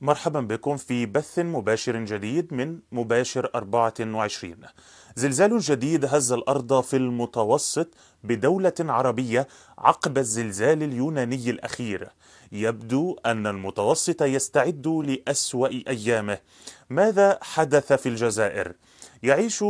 مرحبا بكم في بث مباشر جديد من مباشر 24 زلزال جديد هز الأرض في المتوسط بدولة عربية عقب الزلزال اليوناني الأخير يبدو أن المتوسط يستعد لأسوأ أيامه ماذا حدث في الجزائر؟ يعيش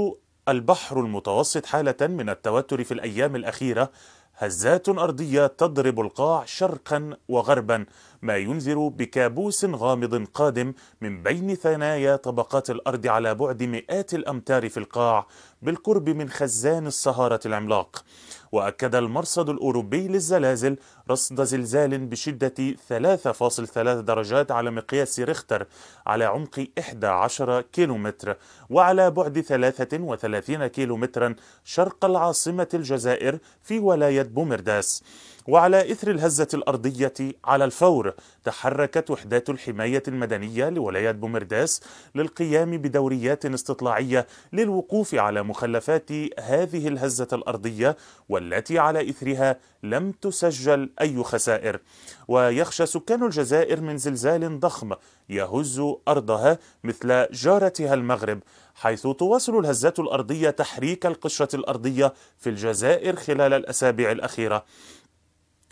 البحر المتوسط حالة من التوتر في الأيام الأخيرة هزات أرضية تضرب القاع شرقا وغربا ما ينذر بكابوس غامض قادم من بين ثنايا طبقات الأرض على بعد مئات الأمتار في القاع بالقرب من خزان الصهارة العملاق وأكد المرصد الأوروبي للزلازل رصد زلزال بشدة 3.3 درجات على مقياس ريختر على عمق 11 كيلومتر وعلى بعد 33 كيلومترا شرق العاصمة الجزائر في ولاية بومرداس وعلى إثر الهزة الأرضية على الفور تحركت وحدات الحماية المدنية لولاية بومرداس للقيام بدوريات استطلاعية للوقوف على مخلفات هذه الهزة الأرضية والتي على إثرها لم تسجل أي خسائر ويخشى سكان الجزائر من زلزال ضخم يهز أرضها مثل جارتها المغرب حيث تواصل الهزات الأرضية تحريك القشرة الأرضية في الجزائر خلال الأسابيع الأخيرة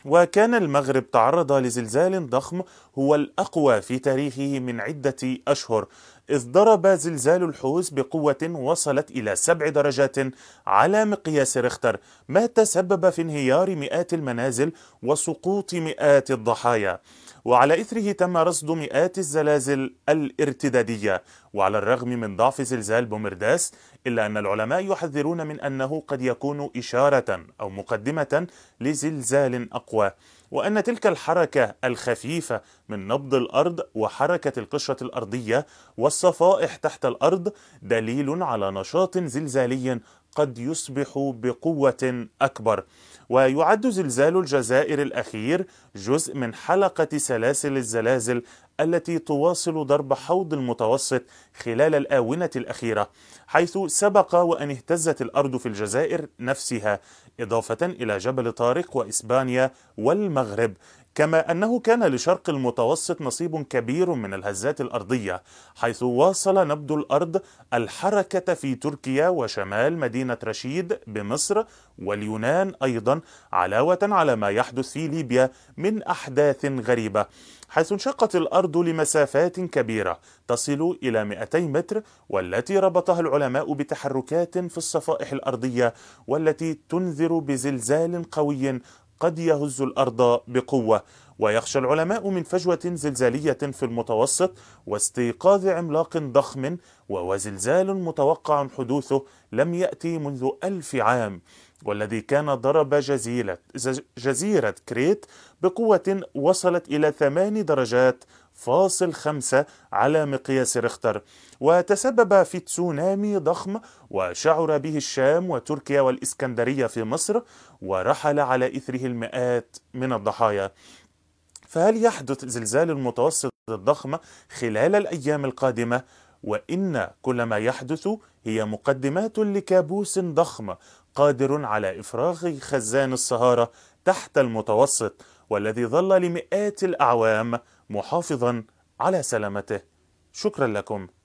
وكان المغرب تعرض لزلزال ضخم هو الأقوى في تاريخه من عدة أشهر إذ ضرب زلزال الحوز بقوة وصلت إلى سبع درجات على مقياس رختر ما تسبب في انهيار مئات المنازل وسقوط مئات الضحايا وعلى إثره تم رصد مئات الزلازل الارتدادية وعلى الرغم من ضعف زلزال بومرداس إلا أن العلماء يحذرون من أنه قد يكون إشارة أو مقدمة لزلزال أقوى وأن تلك الحركة الخفيفة من نبض الأرض وحركة القشرة الأرضية والصفائح تحت الأرض دليل على نشاط زلزالي قد يصبح بقوة أكبر ويعد زلزال الجزائر الأخير جزء من حلقة سلاسل الزلازل التي تواصل ضرب حوض المتوسط خلال الآونة الأخيرة حيث سبق وأن اهتزت الأرض في الجزائر نفسها إضافة إلى جبل طارق وإسبانيا والمغرب كما أنه كان لشرق المتوسط نصيب كبير من الهزات الأرضية حيث واصل نبض الأرض الحركة في تركيا وشمال مدينة رشيد بمصر واليونان أيضا علاوة على ما يحدث في ليبيا من أحداث غريبة حيث انشقت الأرض لمسافات كبيرة تصل إلى 200 متر والتي ربطها العلماء بتحركات في الصفائح الأرضية والتي تنذر بزلزال قوي قد يهز الارض بقوه ويخشى العلماء من فجوة زلزالية في المتوسط واستيقاظ عملاق ضخم وزلزال متوقع حدوثه لم يأتي منذ ألف عام والذي كان ضرب جزيرة, جزيرة كريت بقوة وصلت إلى ثمان درجات فاصل خمسة على مقياس ريختر وتسبب في تسونامي ضخم وشعر به الشام وتركيا والإسكندرية في مصر ورحل على إثره المئات من الضحايا فهل يحدث زلزال المتوسط الضخم خلال الأيام القادمة؟ وإن كل ما يحدث هي مقدمات لكابوس ضخم قادر على إفراغ خزان السهارة تحت المتوسط والذي ظل لمئات الأعوام محافظا على سلامته شكرا لكم